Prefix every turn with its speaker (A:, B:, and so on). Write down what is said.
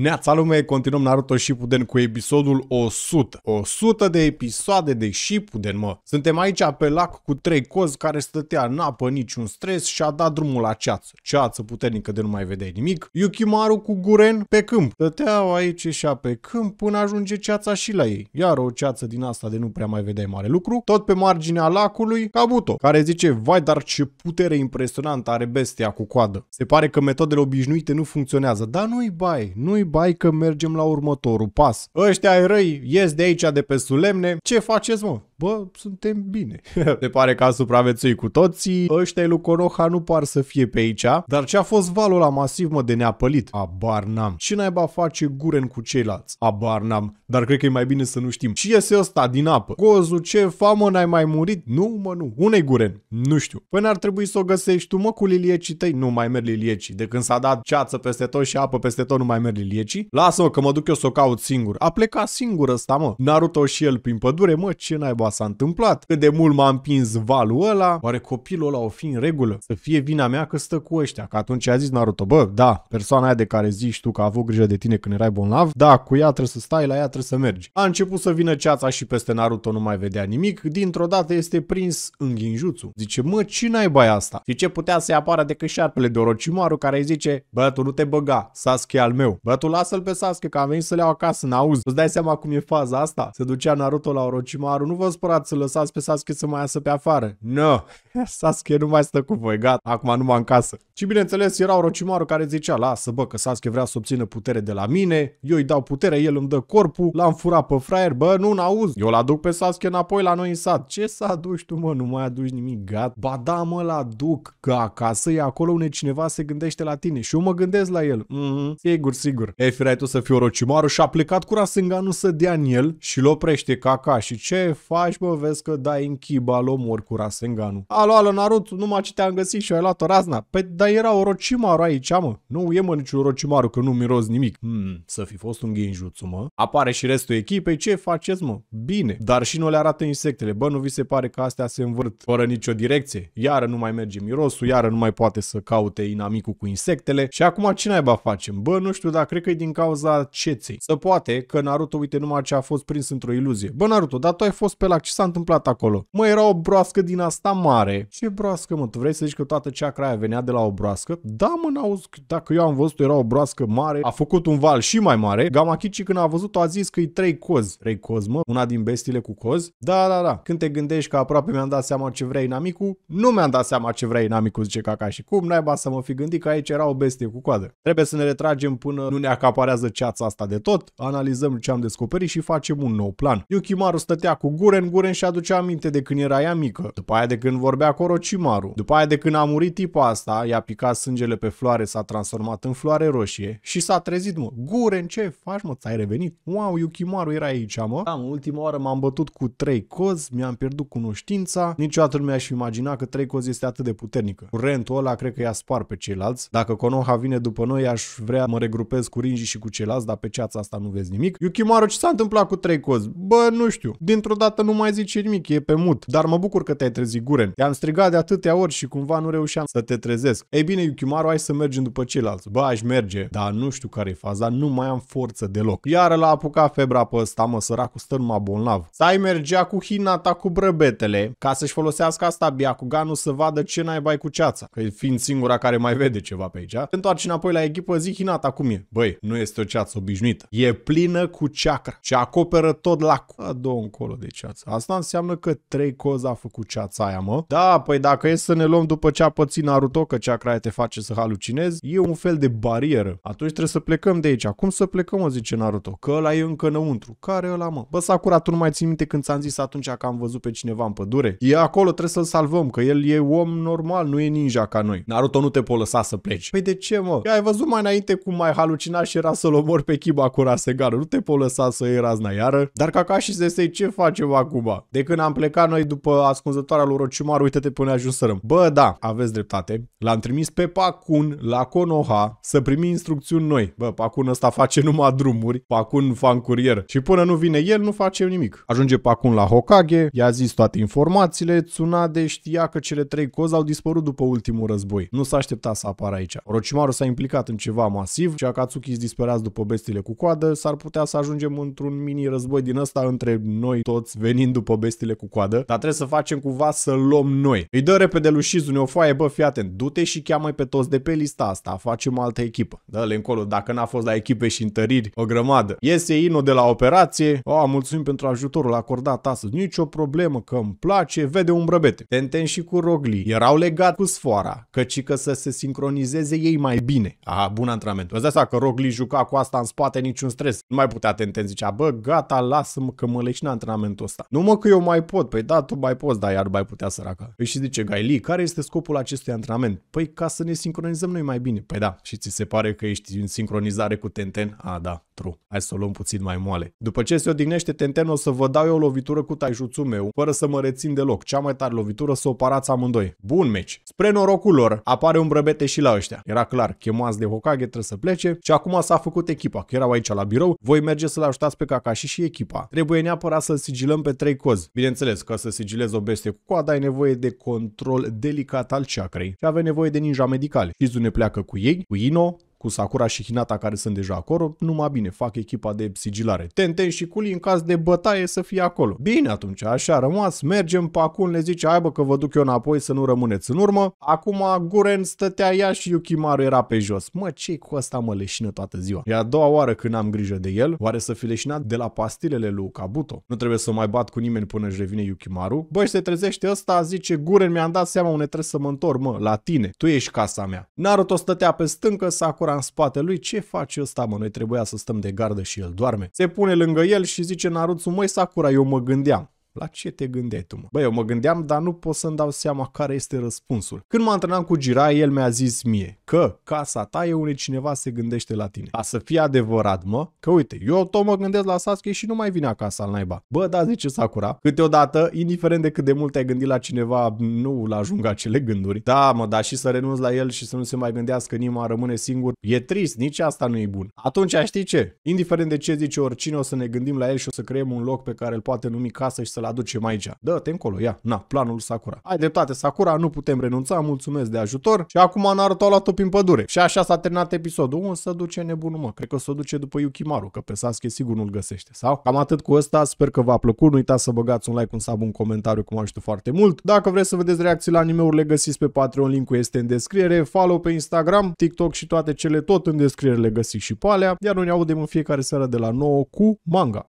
A: Neața lume, continuăm Naruto Shippuden cu episodul 100. 100 de episoade de Shippuden, mă. Suntem aici pe lac cu trei cozi care stătea în apă, niciun stres și a dat drumul la ceață. Ceață puternică de nu mai vedeai nimic. Yukimaru cu Guren pe câmp. Stăteau aici și pe câmp până ajunge ceața și la ei. Iar o ceață din asta de nu prea mai vedeai mare lucru. Tot pe marginea lacului, Kabuto, care zice, vai dar ce putere impresionantă are bestia cu coadă. Se pare că metodele obișnuite nu funcționează, dar nu-i bai, nu-i bai că mergem la următorul pas. Ăștia ai răi, ies de aici de pe sulemne, ce faceți mă? bă, suntem bine. Se pare că a supraviețui cu toții, ăștia lui Konoha nu par să fie pe aici, dar ce a fost valul la masiv, mă, de neapălit? Abar n-am. Ce naiba face Guren cu ceilalți? Abar n-am. Dar cred că e mai bine să nu știm. Și iese ăsta din apă? Gozu, ce famă n-ai mai murit? Nu, mă, nu. Unei Guren? Nu știu. Păi n-ar trebui să o găsești tu, mă, cu liliecii tăi? Nu mai merg liliecii. De când s-a dat ceață peste tot și apă peste tot, nu mai merg liliecii. Lasă-mă că mă duc eu să o caut singur. A plecat singur ăsta, mă. Naruto și el prin pădure, mă, ce naiba ceva s-a întâmplat, cât de mult m-a împins valul ăla, oare copilul ăla o fi în regulă? Să fie vina mea că stă cu ăștia, că atunci a zis Naruto, bă, da, persoana aia de care zici tu că a avut grijă de tine când erai bolnav, da, cu ea trebuie să stai, la ea trebuie să mergi. A început să vină ceața și peste Naruto nu mai vedea nimic, dintr-o dată este prins în ghinjutsu. Zice, mă, ce n-ai e asta? Și ce putea să-i apară decât șarpele de Orochimaru care îi zice, bă, tu nu te băga, Sasuke al meu. Bă, tu lasă-l pe Sasuke că am venit să le iau acasă, n-auzi. Îți dai seama cum e faza asta? Se ducea Naruto la Orochimaru, nu vă supărat să lăsați pe Sasuke să mai iasă pe afară. No, Sasuke nu mai stă cu voi, gata, acum numai în casă. Și bineînțeles era Orochimaru care zicea, lasă bă că Sasuke vrea să obțină putere de la mine, eu îi dau putere, el îmi dă corpul, l-am furat pe fraier, bă, nu-n auz, eu l-aduc pe Sasuke înapoi la noi în sat. Ce să aduci tu mă, nu mai aduci nimic, Gat, Ba da mă, l-aduc, că acasă e acolo unde cineva se gândește la tine și eu mă gândesc la el. Mm-hmm. Sigur, sigur. Efirai tu să fii Orochimaru și a plecat cu Rasenganu să dea în el și l oprește și Ce faci? faci, bă, vezi că dai în chiba, îl omor cu Rasenganu. Alo, alo, Naruto, numai ce te-am găsit și ai luat-o razna. Păi, dar era Orochimaru aici, mă. Nu e mă niciun Orochimaru, că nu miros nimic. Hmm, să fi fost un genjutsu, mă. Apare și restul echipei, ce faceți, mă? Bine, dar și nu le arată insectele. Bă, nu vi se pare că astea se învârt fără nicio direcție? Iară nu mai merge mirosul, iară nu mai poate să caute inamicul cu insectele. Și acum ce naiba facem? Bă, nu știu, dar cred că e din cauza ceței. Să poate că Naruto, uite numai ce a fost prins într-o iluzie. Bă, Naruto, dar tu ai fost pe la Black, ce s-a întâmplat acolo? Mă, era o broască din asta mare. Ce broască, mă? Tu vrei să zici că toată care aia venea de la o broască? Da, mă, n dacă eu am văzut era o broască mare, a făcut un val și mai mare. Gamachici când a văzut-o a zis că e trei cozi. Trei cozi, mă? Una din bestile cu cozi? Da, da, da. Când te gândești că aproape mi-am dat seama ce vrei, Namiku, nu mi-am dat seama ce vrei, Namiku, zice caca și cum naiba să mă fi gândit că aici era o bestie cu coadă. Trebuie să ne retragem până nu ne acaparează ceața asta de tot, analizăm ce am descoperit și facem un nou plan. Yukimaru stătea cu Guren în gură și aducea aminte de când era ea mică. După aia de când vorbea Corocimaru. După aia de când a murit tipa asta, i-a picat sângele pe floare, s-a transformat în floare roșie și s-a trezit, mă. Guren, ce faci, mă? Ți-ai revenit? Wow, Yukimaru era aici, mă. Da, mă, ultima oară m-am bătut cu trei cozi, mi-am pierdut cunoștința. Niciodată nu mi-aș imagina că trei cozi este atât de puternică. Curentul ăla cred că i-a spar pe ceilalți. Dacă Konoha vine după noi, aș vrea mă regrupez cu Rinji și cu ceilalți, dar pe ceața asta nu vezi nimic. Yukimaru, ce s-a întâmplat cu trei cozi? Bă, nu știu. Dintr-o dată nu mai zice nimic, e pe mut. Dar mă bucur că te-ai trezit, Guren. i am strigat de atâtea ori și cumva nu reușeam să te trezesc. Ei bine, Yukimaru, hai să mergem după ceilalți. Ba, aș merge, dar nu știu care e faza, nu mai am forță deloc. Iar l-a apucat febra pe ăsta, mă, săracul stă numai bolnav. Sai mergea cu Hinata cu brăbetele, ca să-și folosească asta Biakuganul să vadă ce n-a bai cu ceața, că fiind singura care mai vede ceva pe aici. Se întoarce înapoi la echipă, zic Hinata cum e. Băi, nu este o ceață obișnuită. E plină cu ceacra și acoperă tot lacul. A două încolo de ceață. Asta înseamnă că trei coza a făcut ceața aia, mă. Da, păi dacă e să ne luăm după ce a pățit Naruto, că cea care te face să halucinezi, e un fel de barieră. Atunci trebuie să plecăm de aici. Cum să plecăm, mă, zice Naruto? Că ăla e încă înăuntru. Care ăla, mă? Bă, Sakura, tu nu mai ții minte când ți-am zis atunci că am văzut pe cineva în pădure? E acolo, trebuie să-l salvăm, că el e om normal, nu e ninja ca noi. Naruto nu te poți lăsa să pleci. Păi de ce, mă? ai văzut mai înainte cum mai halucina și era să-l omor pe Kiba cu Rasengan. Nu te poți lăsa să iei razna iară. Dar Kakashi Sensei ce face, mă, acum. De când am plecat noi după ascunzătoarea lui Rocimar, uite-te până ajunserăm. Bă, da, aveți dreptate. L-am trimis pe Pacun la Konoha să primi instrucțiuni noi. Bă, Pacun ăsta face numai drumuri, Pacun fan curier. Și până nu vine el, nu face nimic. Ajunge Pacun la Hokage, i-a zis toate informațiile, Tsunade știa că cele trei cozi au dispărut după ultimul război. Nu s-a așteptat să apară aici. Orochimaru s-a implicat în ceva masiv și Akatsuki disperează după bestiile cu coadă, s-ar putea să ajungem într-un mini război din ăsta între noi toți veni venind după bestile cu coadă, dar trebuie să facem cumva să luăm noi. Îi dă repede lui Shizune o foaie, bă, fii atent, du-te și cheamă pe toți de pe lista asta, facem o altă echipă. Dă-le încolo, dacă n-a fost la echipe și întăriri, o grămadă. Iese Ino de la operație, o, oh, mulțumim pentru ajutorul acordat astăzi, nicio problemă că îmi place, vede un brăbete. Tenten și cu Rogli erau legat cu sfoara, căci că să se sincronizeze ei mai bine. Aha, bun antrenament. Vă dați că Rogli juca cu asta în spate, niciun stres. Nu mai putea Tenten zicea, bă, gata, lasă-mă că mă leșina antrenamentul ăsta. Nu mă că eu mai pot, păi da, tu mai poți, dar iar mai putea săraca. Păi și zice Gaili, care este scopul acestui antrenament? Păi ca să ne sincronizăm noi mai bine. Păi da, și ți se pare că ești în sincronizare cu Tenten? A, da, true. Hai să o luăm puțin mai moale. După ce se odihnește Tenten, o să vă dau eu o lovitură cu taijutsu meu, fără să mă rețin deloc. Cea mai tare lovitură să o parați amândoi. Bun meci. Spre norocul lor, apare un brăbete și la ăștia. Era clar, chemați de Hokage, trebuie să plece și acum s-a făcut echipa, că erau aici la birou. Voi merge să-l ajutați pe Kakashi și echipa. Trebuie neapărat să-l sigilăm pe trei cozi. Bineînțeles, ca să sigilezi o bestie cu coada, ai nevoie de control delicat al chakrei și avea nevoie de ninja medicali. Shizu ne pleacă cu ei, cu Ino, cu Sakura și Hinata care sunt deja acolo, numai bine, fac echipa de sigilare. Tenten și Culi în caz de bătaie să fie acolo. Bine atunci, așa a rămas, mergem, Pakun le zice, aibă că vă duc eu înapoi să nu rămâneți în urmă. Acum Guren stătea ea și Yukimaru era pe jos. Mă, ce cu asta mă leșină toată ziua? E a doua oară când am grijă de el, oare să fi leșinat de la pastilele lui Kabuto? Nu trebuie să mai bat cu nimeni până își revine Yukimaru. Băi, se trezește ăsta, zice, Guren mi-am dat seama unde trebuie să mă întorc, mă, la tine. Tu ești casa mea. Naruto stătea pe stâncă, Sakura ancora în spate lui, ce face ăsta mă, noi trebuia să stăm de gardă și el doarme. Se pune lângă el și zice Narutsu, măi Sakura, eu mă gândeam. La ce te gândeai tu, mă? Bă, eu mă gândeam, dar nu pot să-mi dau seama care este răspunsul. Când mă antrenam cu Gira, el mi-a zis mie că casa ta e unde cineva se gândește la tine. A să fie adevărat, mă, că uite, eu tot mă gândesc la Sasuke și nu mai vine acasă al naiba. Bă, da, zice Sakura, câteodată, indiferent de cât de mult ai gândit la cineva, nu-l ajung acele gânduri. Da, mă, dar și să renunți la el și să nu se mai gândească nimeni, rămâne singur, e trist, nici asta nu e bun. Atunci, știi ce? Indiferent de ce zice oricine, o să ne gândim la el și o să creăm un loc pe care îl poate numi casă și să-l aducem aici. Dă-te încolo, ia, na, planul Sakura. Ai dreptate, Sakura, nu putem renunța, mulțumesc de ajutor. Și acum n a luat-o prin pădure. Și așa s-a terminat episodul. Un să duce nebunul, mă. Cred că se duce după Yukimaru, că pe Sasuke sigur nu-l găsește, sau? Cam atât cu ăsta, sper că v-a plăcut. Nu uitați să băgați un like, un sub, un comentariu, cum ajută foarte mult. Dacă vreți să vedeți reacții la animeuri, le găsiți pe Patreon, linkul este în descriere. Follow pe Instagram, TikTok și toate cele tot în descriere le găsiți și pe alea. Iar noi ne audem în fiecare seară de la 9 cu manga.